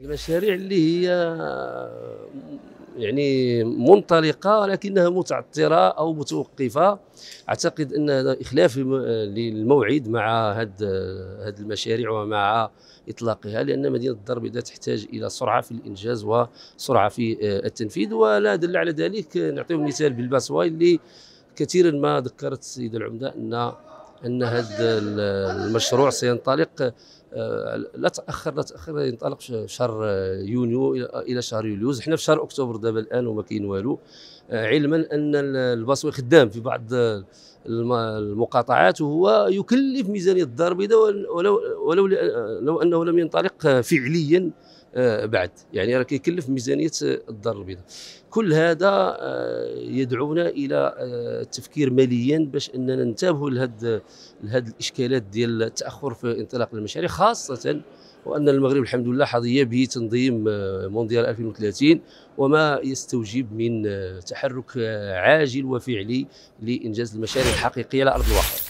المشاريع اللي هي يعني منطلقة ولكنها متعطرة أو متوقفة أعتقد أن إخلاف للموعد مع هذه المشاريع ومع إطلاقها لأن مدينة الدار البيضاء تحتاج إلى سرعة في الإنجاز وسرعة في آه، التنفيذ ولا دل على ذلك نعطيو مثال بالباسواي اللي كثيرا ما ذكرت السيدة العمدة أن ان هذا المشروع سينطلق آه، لا تاخر لا تاخر ينطلق شهر آه، يونيو الى شهر يوليو حنا في شهر اكتوبر دابا الان وما كاين والو آه، علما ان الباسوي خدام في بعض المقاطعات وهو يكلف ميزانيه الدار البيضاء ولو ولو لو انه لم ينطلق فعليا آه، بعد يعني راه كيكلف ميزانيه آه، الدار البيضاء كل هذا آه، يدعونا الى التفكير ماليا باش اننا ننتبهوا لهذ لهذ الاشكالات ديال التاخر في انطلاق المشاريع خاصه وان المغرب الحمد لله حظي بتنظيم مونديال 2030 وما يستوجب من تحرك عاجل وفعلي لانجاز المشاريع الحقيقيه على ارض الواقع